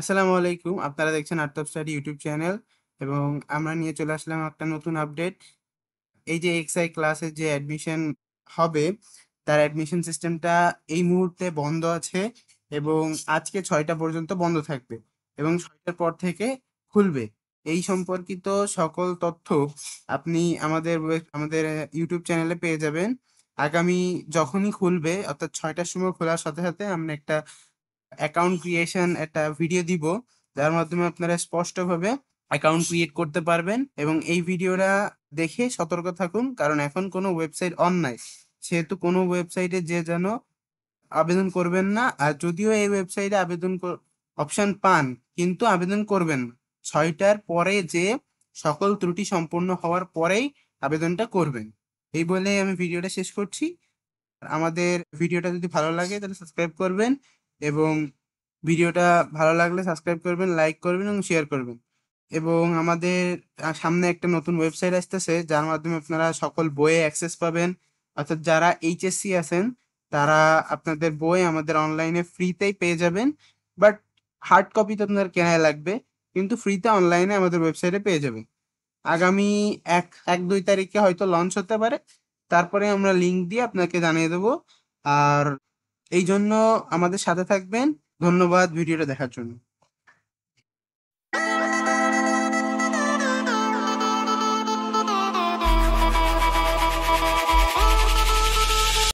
আসসালামু আলাইকুম আপনারা দেখছেন অফ স্টাডি ইউটিউব চ্যানেল এবং আমরা নিয়ে চলে আসলাম একটা নতুন আপডেট এই যে এক্সআই ক্লাসের যে অ্যাডমিশন হবে তার অ্যাডমিশন সিস্টেমটা এই মুহূর্তে বন্ধ আছে এবং আজকে ছয়টা পর্যন্ত বন্ধ থাকবে এবং ছয়টার পর থেকে খুলবে এই সম্পর্কিত সকল তথ্য আপনি আমাদের আমাদের ইউটিউব চ্যানেলে পেয়ে যাবেন আগামী যখনই খুলবে অর্থাৎ ছয়টার সময় খোলার সাথে সাথে আমরা একটা অ্যাকাউন্ট ক্রিয়েশন একটা ভিডিও দিব যার মাধ্যমে আপনারা স্পষ্টভাবে অ্যাকাউন্ট ক্রিয়েট করতে পারবেন এবং এই ভিডিওটা দেখে সতর্ক থাকুন কারণ এখন কোনো ওয়েবসাইট অন নাই সেহেতু কোনো ওয়েবসাইটে যে যেন আবেদন করবেন না আর যদিও এই ওয়েবসাইটে আবেদন অপশন পান কিন্তু আবেদন করবেন ছয়টার পরে যে সকল ত্রুটি সম্পূর্ণ হওয়ার পরেই আবেদনটা করবেন এই বলে আমি ভিডিওটা শেষ করছি আমাদের ভিডিওটা যদি ভালো লাগে তাহলে সাবস্ক্রাইব করবেন এবং ভিডিওটা ভালো লাগলে সাবস্ক্রাইব করবেন লাইক করবেন এবং শেয়ার করবেন এবং আমাদের সামনে একটা নতুন ওয়েবসাইট আসতেছে যার মাধ্যমে আপনারা সকল বইয়ে অ্যাক্সেস পাবেন অর্থাৎ যারা এইচএসসি আছেন তারা আপনাদের বই আমাদের অনলাইনে ফ্রিতেই পেয়ে যাবেন বাট হার্ড কপি তো আপনার কেনায় লাগবে কিন্তু ফ্রিতে অনলাইনে আমাদের ওয়েবসাইটে পেয়ে যাবেন আগামী এক এক দুই তারিখে হয়তো লঞ্চ হতে পারে তারপরে আমরা লিঙ্ক দিয়ে আপনাকে জানিয়ে দেবো আর এই জন্য আমাদের সাথে থাকবেন ধন্যবাদ ভিডিওটা দেখার জন্য